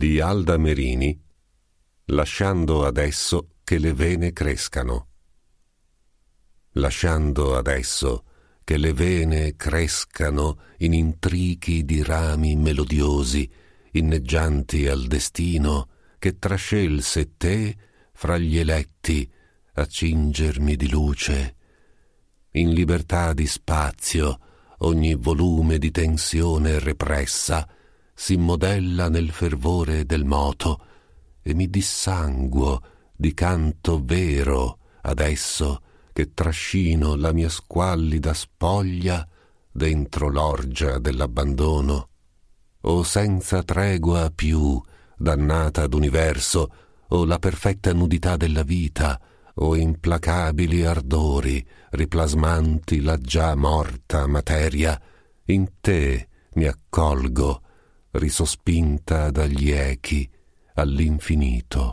di Alda Merini, lasciando adesso che le vene crescano. Lasciando adesso che le vene crescano in intrichi di rami melodiosi, inneggianti al destino che trascelse te fra gli eletti a cingermi di luce. In libertà di spazio, ogni volume di tensione repressa, si modella nel fervore del moto e mi dissanguo di canto vero adesso che trascino la mia squallida spoglia dentro l'orgia dell'abbandono. O senza tregua più, dannata d'universo, o la perfetta nudità della vita, o implacabili ardori riplasmanti la già morta materia, in te mi accolgo risospinta dagli echi all'infinito.